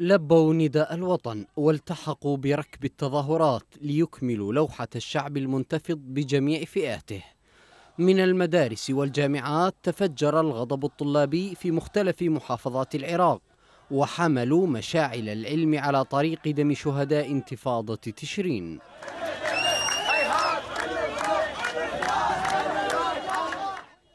لبوا نداء الوطن والتحقوا بركب التظاهرات ليكملوا لوحة الشعب المنتفض بجميع فئاته من المدارس والجامعات تفجر الغضب الطلابي في مختلف محافظات العراق وحملوا مشاعل العلم على طريق دم شهداء انتفاضة تشرين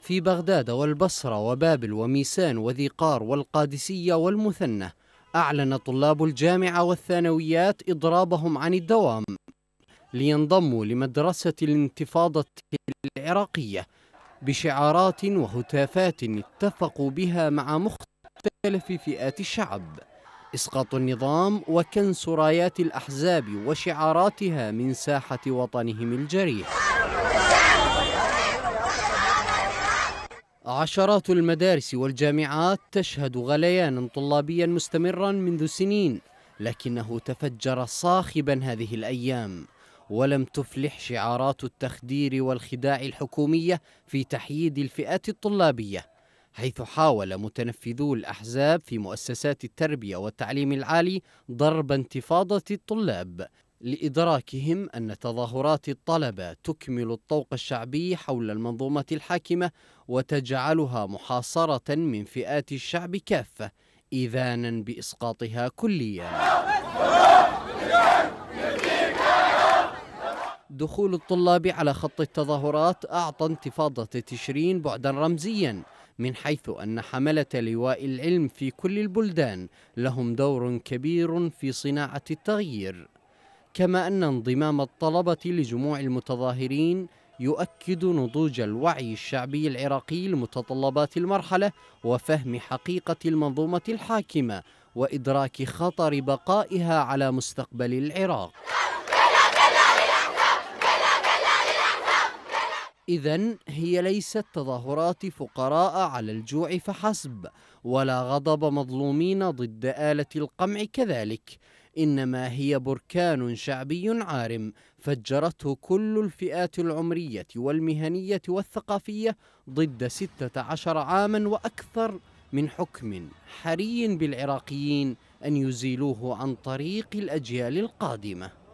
في بغداد والبصرة وبابل وميسان وذي قار والقادسية والمثنى أعلن طلاب الجامعة والثانويات إضرابهم عن الدوام لينضموا لمدرسة الانتفاضة العراقية بشعارات وهتافات اتفقوا بها مع مختلف فئات الشعب إسقاط النظام وكنس رايات الأحزاب وشعاراتها من ساحة وطنهم الجريح عشرات المدارس والجامعات تشهد غليانا طلابيا مستمرا منذ سنين لكنه تفجر صاخبا هذه الايام ولم تفلح شعارات التخدير والخداع الحكوميه في تحييد الفئات الطلابيه حيث حاول متنفذو الاحزاب في مؤسسات التربيه والتعليم العالي ضرب انتفاضه الطلاب لإدراكهم أن تظاهرات الطلبة تكمل الطوق الشعبي حول المنظومة الحاكمة وتجعلها محاصرة من فئات الشعب كافة إذانا بإسقاطها كليا دخول الطلاب على خط التظاهرات أعطى انتفاضة تشرين بعدا رمزيا من حيث أن حملة لواء العلم في كل البلدان لهم دور كبير في صناعة التغيير كما أن انضمام الطلبة لجموع المتظاهرين يؤكد نضوج الوعي الشعبي العراقي لمتطلبات المرحلة وفهم حقيقة المنظومة الحاكمة وإدراك خطر بقائها على مستقبل العراق إذا هي ليست تظاهرات فقراء على الجوع فحسب ولا غضب مظلومين ضد آلة القمع كذلك إنما هي بركان شعبي عارم فجرته كل الفئات العمرية والمهنية والثقافية ضد ستة عشر عاما وأكثر من حكم حري بالعراقيين أن يزيلوه عن طريق الأجيال القادمة